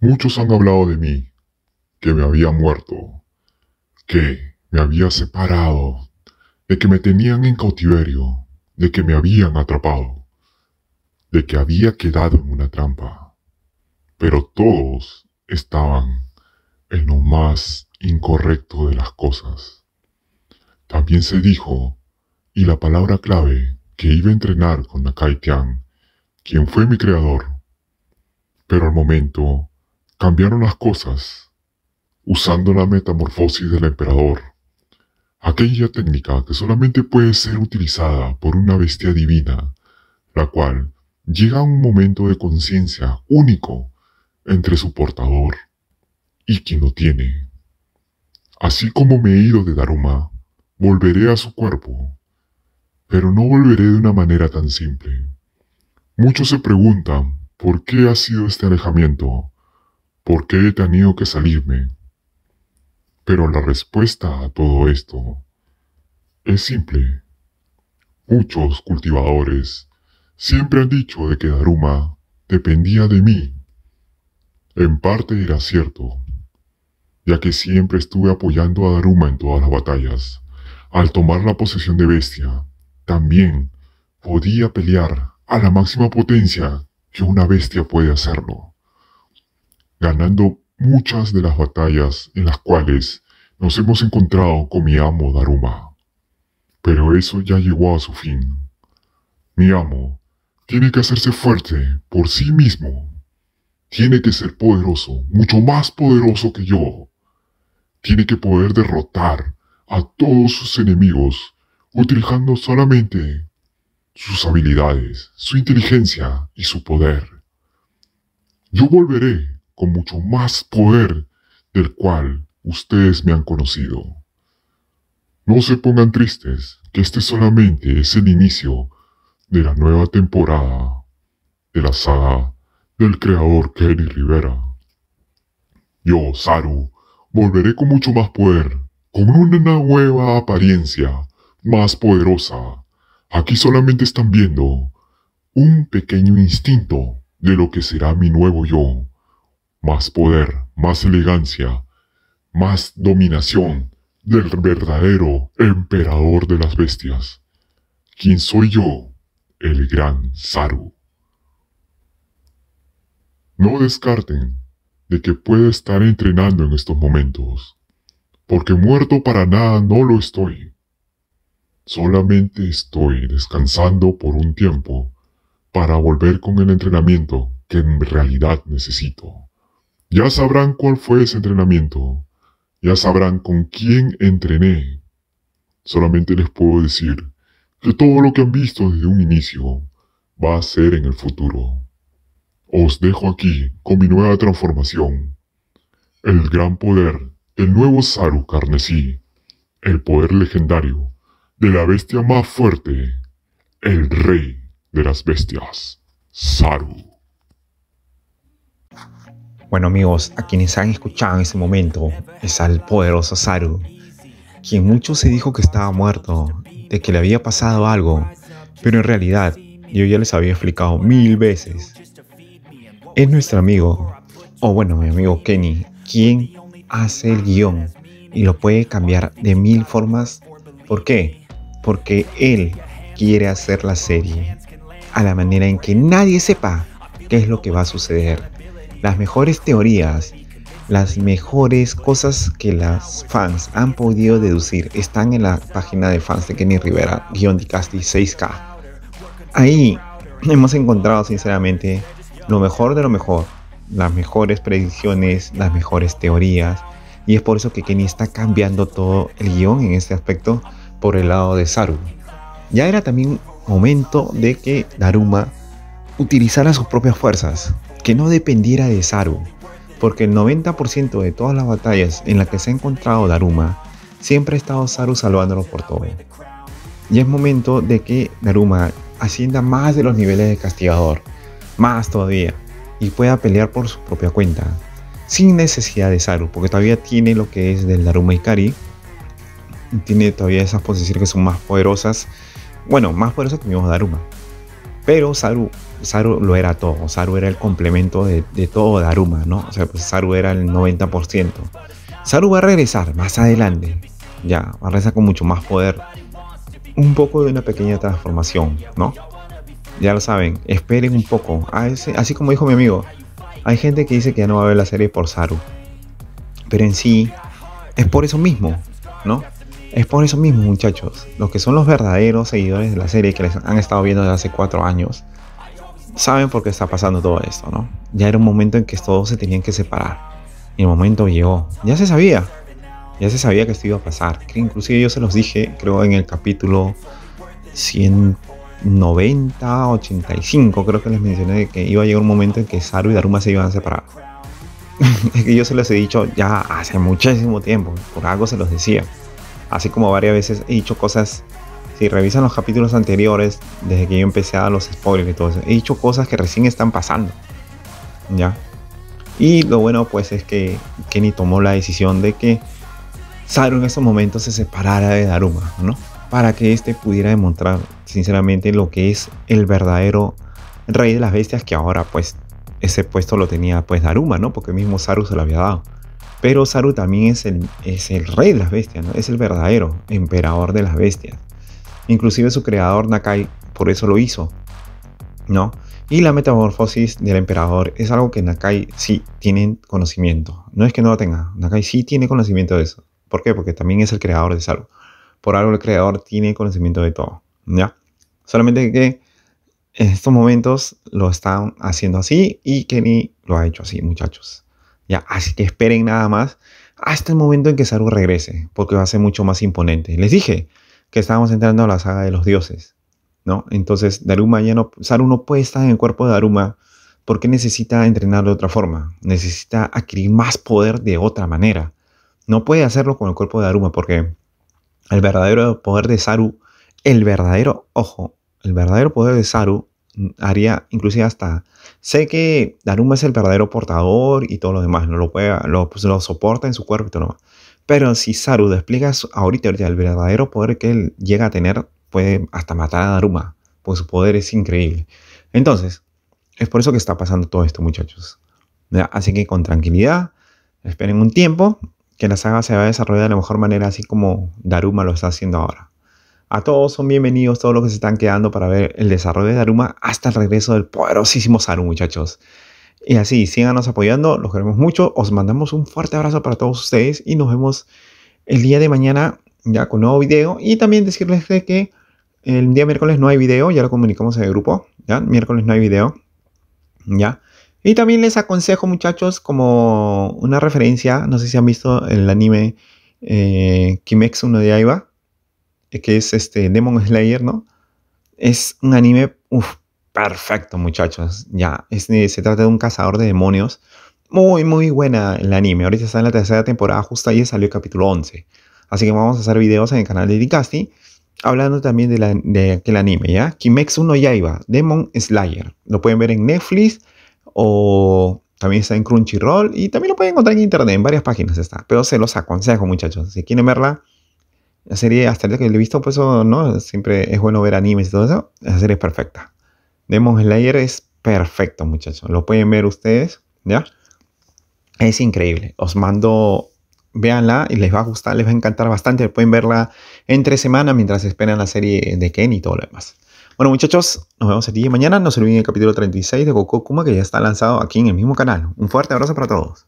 Muchos han hablado de mí, que me había muerto, que me había separado, de que me tenían en cautiverio, de que me habían atrapado, de que había quedado en una trampa. Pero todos estaban en lo más incorrecto de las cosas. También se dijo, y la palabra clave, que iba a entrenar con Nakai quien fue mi creador. Pero al momento cambiaron las cosas usando la metamorfosis del emperador, aquella técnica que solamente puede ser utilizada por una bestia divina, la cual llega a un momento de conciencia único entre su portador y quien lo tiene. Así como me he ido de Daruma, volveré a su cuerpo, pero no volveré de una manera tan simple. Muchos se preguntan por qué ha sido este alejamiento, ¿Por qué he tenido que salirme? Pero la respuesta a todo esto es simple. Muchos cultivadores siempre han dicho de que Daruma dependía de mí. En parte era cierto, ya que siempre estuve apoyando a Daruma en todas las batallas. Al tomar la posesión de Bestia, también podía pelear a la máxima potencia que una bestia puede hacerlo ganando muchas de las batallas en las cuales nos hemos encontrado con mi amo Daruma. Pero eso ya llegó a su fin. Mi amo tiene que hacerse fuerte por sí mismo. Tiene que ser poderoso, mucho más poderoso que yo. Tiene que poder derrotar a todos sus enemigos utilizando solamente sus habilidades, su inteligencia y su poder. Yo volveré con mucho más poder del cual ustedes me han conocido. No se pongan tristes, que este solamente es el inicio de la nueva temporada de la saga del creador Kenny Rivera. Yo, Saru, volveré con mucho más poder, con una nueva apariencia más poderosa. Aquí solamente están viendo un pequeño instinto de lo que será mi nuevo yo más poder, más elegancia, más dominación del verdadero emperador de las bestias. ¿Quién soy yo? El gran Saru. No descarten de que pueda estar entrenando en estos momentos, porque muerto para nada no lo estoy. Solamente estoy descansando por un tiempo para volver con el entrenamiento que en realidad necesito. Ya sabrán cuál fue ese entrenamiento. Ya sabrán con quién entrené. Solamente les puedo decir que todo lo que han visto desde un inicio va a ser en el futuro. Os dejo aquí con mi nueva transformación. El gran poder del nuevo Saru Carnesí. El poder legendario de la bestia más fuerte. El rey de las bestias. Saru. Bueno amigos, a quienes han escuchado en ese momento es al poderoso Saru, quien mucho se dijo que estaba muerto, de que le había pasado algo, pero en realidad yo ya les había explicado mil veces. Es nuestro amigo, o bueno mi amigo Kenny, quien hace el guión y lo puede cambiar de mil formas. ¿Por qué? Porque él quiere hacer la serie a la manera en que nadie sepa qué es lo que va a suceder las mejores teorías, las mejores cosas que las fans han podido deducir están en la página de fans de Kenny Rivera, guión 6K. Ahí hemos encontrado sinceramente lo mejor de lo mejor, las mejores predicciones, las mejores teorías, y es por eso que Kenny está cambiando todo el guión en este aspecto por el lado de Saru. Ya era también momento de que Daruma utilizara sus propias fuerzas, que no dependiera de Saru, porque el 90% de todas las batallas en las que se ha encontrado Daruma, siempre ha estado Saru salvándolo por todo. Y es momento de que Daruma ascienda más de los niveles de castigador, más todavía, y pueda pelear por su propia cuenta, sin necesidad de Saru, porque todavía tiene lo que es del Daruma Ikari, tiene todavía esas posiciones que son más poderosas, bueno, más poderosas que mismo Daruma. Pero Saru Saru lo era todo, Saru era el complemento de, todo Daruma, ¿no? O sea, pues Saru era el 90%. Saru va a regresar más adelante, ya, va a regresar con mucho más poder. Un poco de una pequeña transformación, ¿no? Ya lo saben, esperen un poco. Así, ah, así como dijo mi amigo, hay gente que dice que ya no va a ver la serie por Saru. Pero en sí, es por eso mismo, ¿no? Es por eso mismo, muchachos. Los que son los verdaderos seguidores de la serie que les han estado viendo desde hace cuatro años, saben por qué está pasando todo esto, ¿no? Ya era un momento en que todos se tenían que separar. Y el momento llegó. Ya se sabía. Ya se sabía que esto iba a pasar. Que inclusive yo se los dije, creo, en el capítulo 190, 85, creo que les mencioné que iba a llegar un momento en que Saru y Daruma se iban a separar. es que yo se los he dicho ya hace muchísimo tiempo. Por algo se los decía. Así como varias veces he dicho cosas si revisan los capítulos anteriores, desde que yo empecé a dar los spoilers y todo eso, he dicho cosas que recién están pasando. ¿Ya? Y lo bueno pues es que Kenny tomó la decisión de que Saru en esos momentos se separara de Daruma, ¿no? Para que éste pudiera demostrar sinceramente lo que es el verdadero rey de las bestias que ahora pues ese puesto lo tenía pues Daruma, ¿no? Porque mismo Saru se lo había dado. Pero Saru también es el, es el rey de las bestias, ¿no? Es el verdadero emperador de las bestias. Inclusive su creador Nakai por eso lo hizo, ¿no? Y la metamorfosis del emperador es algo que Nakai sí tiene conocimiento. No es que no lo tenga, Nakai sí tiene conocimiento de eso. ¿Por qué? Porque también es el creador de Saru. Por algo el creador tiene conocimiento de todo, ¿ya? Solamente que en estos momentos lo están haciendo así y Kenny lo ha hecho así, muchachos. Ya, así que esperen nada más hasta el momento en que Saru regrese, porque va a ser mucho más imponente. Les dije, que estábamos entrando a la saga de los dioses, ¿no? Entonces, Daruma ya no, Saru no puede estar en el cuerpo de Daruma porque necesita entrenar de otra forma, necesita adquirir más poder de otra manera. No puede hacerlo con el cuerpo de Daruma porque el verdadero poder de Saru, el verdadero, ojo, el verdadero poder de Saru haría inclusive hasta sé que Daruma es el verdadero portador y todo lo demás no lo lo, pues, lo soporta en su cuerpo y todo lo demás pero si Saru despliega ahorita, el verdadero poder que él llega a tener, puede hasta matar a Daruma, pues su poder es increíble. Entonces, es por eso que está pasando todo esto, muchachos. Así que con tranquilidad, esperen un tiempo, que la saga se va a desarrollar de la mejor manera, así como Daruma lo está haciendo ahora. A todos son bienvenidos, todos los que se están quedando para ver el desarrollo de Daruma hasta el regreso del poderosísimo Saru, muchachos. Y así, síganos apoyando, los queremos mucho, os mandamos un fuerte abrazo para todos ustedes y nos vemos el día de mañana ya con nuevo video. Y también decirles que el día miércoles no hay video, ya lo comunicamos en el grupo, ya, miércoles no hay video, ya. Y también les aconsejo muchachos como una referencia, no sé si han visto el anime Kimex eh, Kimetsu no Yaiba, que es este Demon Slayer, ¿no? Es un anime, uff, Perfecto, muchachos. Ya, eh, se trata de un cazador de demonios. Muy, muy buena el anime. Ahorita está en la tercera temporada, justo ahí salió el capítulo 11. Así que vamos a hacer videos en el canal de Dicasti hablando también de, aquel anime, ¿ya? Kimetsu no Yaiba, Demon Slayer. Lo pueden ver en Netflix o también está en Crunchyroll y también lo pueden encontrar en internet, en varias páginas está. Pero se los aconsejo, muchachos. Si quieren verla, la serie, hasta el día que lo he visto, pues oh, ¿no? Siempre es bueno ver animes y todo eso. La serie es perfecta. Demon Slayer es perfecto, muchachos. Lo pueden ver ustedes, ¿ya? Es increíble. Os mando, véanla y les va a gustar, les va a encantar bastante. Pueden verla entre semana mientras esperan la serie de Ken y todo lo demás. Bueno, muchachos, nos vemos aquí mañana. No se olviden el capítulo 36 de Goku que ya está lanzado aquí en el mismo canal. Un fuerte abrazo para todos.